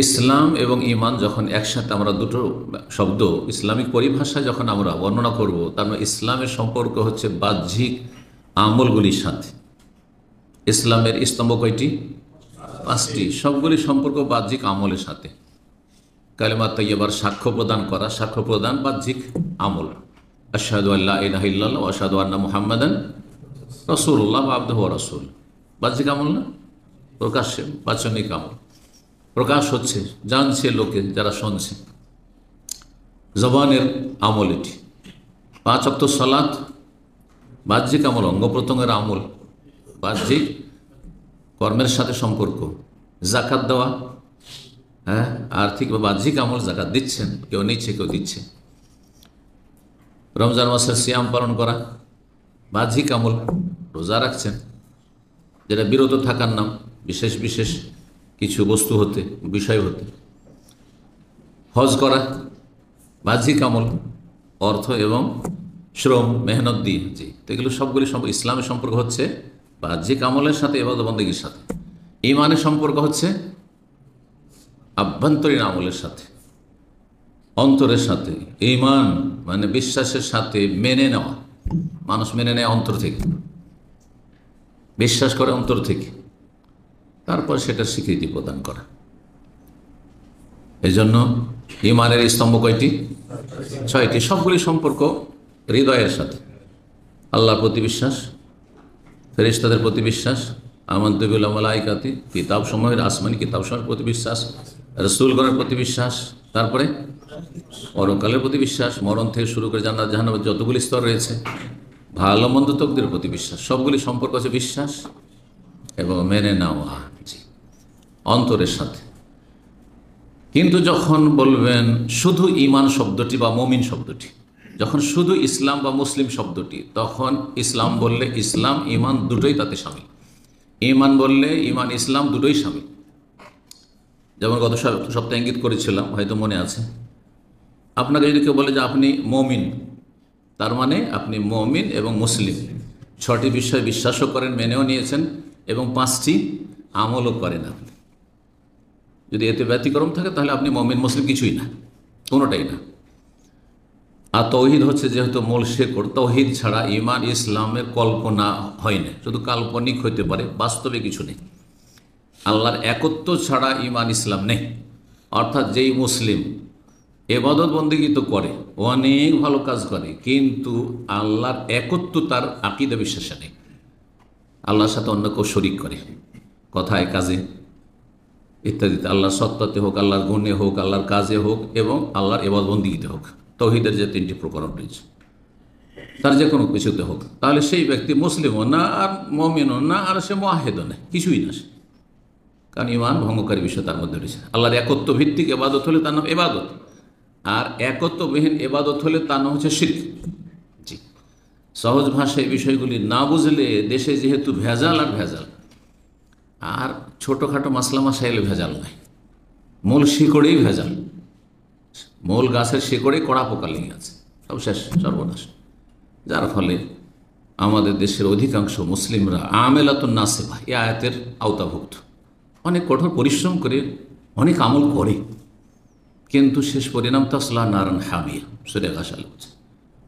ইসলাম এবং ইমান যখন একসাথে আমরা দুটো শব্দ ইসলামিক পরিভাষা যখন আমরা বর্ণনা করব তার মানে ইসলামের সম্পর্ক হচ্ছে বাহ্যিক আমলগুলির সাথে ইসলামের স্তম্ভ কয়টি পাঁচটি সবগুলি সম্পর্ক বাহ্যিক আমলের সাথে কালেমা তৈবার সাক্ষ্য প্রদান করা সাক্ষ্য প্রদান বাহ্যিক আমল আশাহাদু আল্লাহ ইলাহিল্লাহ আশাহাদু আল্লাহ মোহাম্মদান রসুল্লাহ আব্দ রসুল বাহ্যিক আমল না প্রকাশ্যে বাচনিক আমল প্রকাশ হচ্ছে জানছে লোকে যারা শুনছে জবানের আমল এটি পাঁচ অক্ত সালাত বাহ্যিক আমল অঙ্গ প্রত্যঙ্গের আমল বাহ্যিক কর্মের সাথে সম্পর্ক জাকাত দেওয়া হ্যাঁ আর্থিক বা বাহ্যিক আমল জাকাত দিচ্ছেন কেউ নিচ্ছে কেউ দিচ্ছে রমজান মাসের সিয়াম পালন করা বাহ্যিক আমল রোজা রাখছেন যেটা বিরত থাকার নাম বিশেষ বিশেষ কিছু বস্তু হতে বিষয় হতে হজ করা বাহ্যিক আমল অর্থ এবং শ্রম মেহনত দিয়ে যে এগুলো সবগুলি ইসলামের সম্পর্ক হচ্ছে বাহ্যিক আমলের সাথে এবাদবন্দীর সাথে ইমানের সম্পর্ক হচ্ছে আভ্যন্তরীণ আমলের সাথে অন্তরের সাথে ইমান মানে বিশ্বাসের সাথে মেনে নেওয়া মানুষ মেনে নেয় অন্তর থেকে বিশ্বাস করে অন্তর থেকে তারপর সেটা স্বীকৃতি প্রদান করা এজন্য ইমানের স্তম্ভ কয়টি ছয়টি সবগুলি সম্পর্ক হৃদয়ের সাথে আল্লাহর প্রতি বিশ্বাস ফেরিস্তাদের প্রতি বিশ্বাস আমন্তবুল আমলাইকাতি কিতাব সময়ের আসমানি কিতাব সময়ের প্রতি বিশ্বাস রসুলগণের প্রতি বিশ্বাস তারপরে মরণকালের প্রতি বিশ্বাস মরণ থেকে শুরু করে জানা জাহানাবাদ যতগুলি স্তর রয়েছে ভালো মন্দ তকদের প্রতি বিশ্বাস সবগুলি সম্পর্ক আছে বিশ্বাস এবং মেনে নেওয়া অন্তরের সাথে কিন্তু যখন বলবেন শুধু ইমান শব্দটি বা মমিন শব্দটি যখন শুধু ইসলাম বা মুসলিম শব্দটি তখন ইসলাম বললে ইসলাম ইমান দুটোই তাতে সামিল ইমান বললে ইমান ইসলাম দুটোই সামিল যেমন গত সপ্তাহে ইঙ্গিত করেছিলাম হয়তো মনে আছে আপনাকে যদি কেউ বলে যে আপনি মমিন তার মানে আপনি মমিন এবং মুসলিম ছটি বিষয়ে বিশ্বাসও করেন মেনেও নিয়েছেন এবং পাঁচটি আমলও করে আপনি যদি এতে ব্যতিক্রম থাকে তাহলে আপনি মমিন মুসলিম কিছুই না কোনোটাই না আর তৌহিদ হচ্ছে যেহেতু মূল শেকড় তৌহিদ ছাড়া ইমান ইসলামের কল্পনা হয় না শুধু কাল্পনিক হইতে পারে বাস্তবে কিছু নেই আল্লাহর একত্ব ছাড়া ইমান ইসলাম নেই অর্থাৎ যেই মুসলিম এবাদত বন্দিগি তো করে অনেক ভালো কাজ করে কিন্তু আল্লাহর একত্ব তার আকিদা বিশ্বাসে নেই আল্লাহর সাথে অন্য কেউ শরিক করে কথায় কাজে ইত্যাদিতে আল্লাহর সত্তাতে হোক আল্লাহর গুণে হোক আল্লাহর কাজে হোক এবং আল্লাহর এবাদবন্দিতে হোক তহিদের যে তিনটি প্রকরণ রয়েছে তার যে কোনো কিছুতে হোক তাহলে সেই ব্যক্তি মুসলিমও না আর মমিনও না আর সে মহেদও না কিছুই না সে কারণ ইমান ভঙ্গকারী বিষয় তার মধ্যে রয়েছে আল্লাহর একত্ব ভিত্তিক এবাদত হলে তার নাম এবাদত আর একত্ববিহীন এবাদত হলে তার নাম হচ্ছে শিল্প সহজ ভাষায় বিষয়গুলি না বুঝলে দেশে যেহেতু ভেজাল আর ভেজাল আর ছোটোখাটো মাসলা মাসাইলে ভেজাল নাই মূল শিকড়েই ভেজাল মূল গাছের শিকড়ে কড়া পোকা লেগে আছে সব শেষ সর্বনাশ যার ফলে আমাদের দেশের অধিকাংশ মুসলিমরা আমেলাত নাসেবা এ আয়াতের আওতাভুক্ত অনেক কঠোর পরিশ্রম করে অনেক আমল করে কিন্তু শেষ পরিণাম তসলা নারায়ণ হামিয়া সুরেখা সাল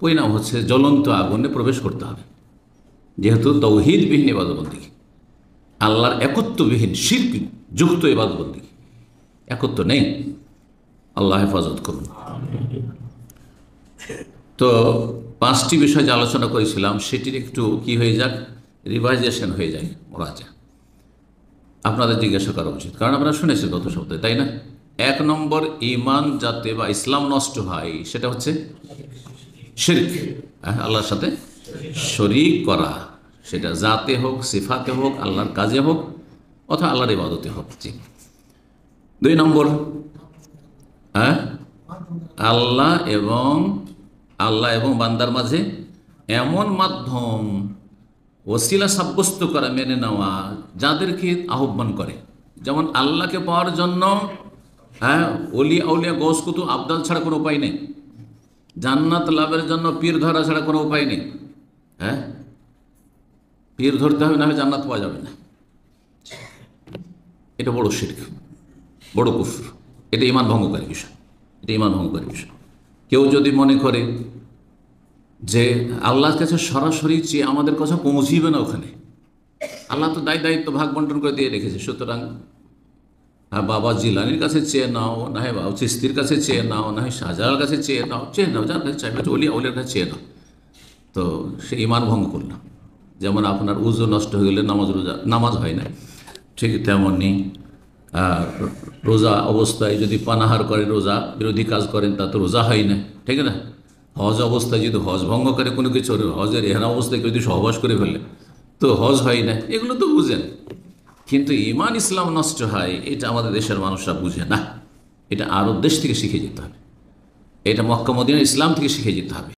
পরিণাম হচ্ছে জ্বলন্ত আগুনে প্রবেশ করতে হবে যেহেতু তৌহিদবিহীন বাদবন্দি আল্লাহর একত্ববিহীন শিল্প যুক্ত এবাদবন্দি একত্ব নেই আল্লাহ হেফাজত করুন তো পাঁচটি বিষয় যে আলোচনা করেছিলাম সেটির একটু কি হয়ে যাক রিভাইজেশন হয়ে যায় ওরা যা আপনাদের জিজ্ঞাসা করা উচিত কারণ আপনারা শুনেছেন গত সপ্তাহে তাই না এক নম্বর ইমান যাতে বা ইসলাম নষ্ট হয় সেটা হচ্ছে হ্যাঁ আল্লাহর সাথে শরিক করা সেটা জাতে হোক সিফাতে হোক আল্লাহর কাজে হোক অথবা আল্লাহর ইবাদতে হোক জি দুই নম্বর হ্যাঁ আল্লাহ এবং আল্লাহ এবং বান্দার মাঝে এমন মাধ্যম ওসিলা সাব্যস্ত করা মেনে নেওয়া যাদেরকে আহ্বান করে যেমন আল্লাহকে পাওয়ার জন্য হ্যাঁ অলিয়া আউলিয়া গৌসকুতু আবদাল ছাড়া কোনো উপায় নেই জান্নাত লাভের জন্য পীর ধরা ছাড়া কোনো উপায় নেই হ্যাঁ পীর ধরতে হবে না জান্নাত পাওয়া যাবে না এটা বড় শির্ক বড় কুফর এটা ইমান ভঙ্গকারী বিষয় এটা ইমান ভঙ্গকারী বিষয় কেউ যদি মনে করে যে আল্লাহর কাছে সরাসরি চেয়ে আমাদের কথা পৌঁছিবে না ওখানে আল্লাহ তো দায় দায়িত্ব ভাগ বন্টন করে দিয়ে রেখেছে সুতরাং হ্যাঁ বাবা জিলানির কাছে চেয়ে নাও না হয় বাবা চিস্তির কাছে চেয়ে নাও না হয় শাহজালার কাছে চেয়ে নাও চেয়ে নাও যার কাছে চাইবে অলি আউলের কাছে চেয়ে নাও তো সে ইমান ভঙ্গ করলাম যেমন আপনার উজো নষ্ট হয়ে গেলে নামাজ রোজা নামাজ হয় না ঠিক তেমনই রোজা অবস্থায় যদি পানাহার করেন রোজা বিরোধী কাজ করেন তা তো রোজা হয় না ঠিক না হজ অবস্থায় যদি হজ ভঙ্গ করে কোনো কিছু হজের এহেন অবস্থায় যদি সহবাস করে ফেলে তো হজ হয় না এগুলো তো বুঝেন কিন্তু ইমান ইসলাম নষ্ট হয় এটা আমাদের দেশের মানুষরা বুঝে না এটা আরব দেশ থেকে শিখে যেতে হবে এটা মক্কামদিনা ইসলাম থেকে শিখে যেতে হবে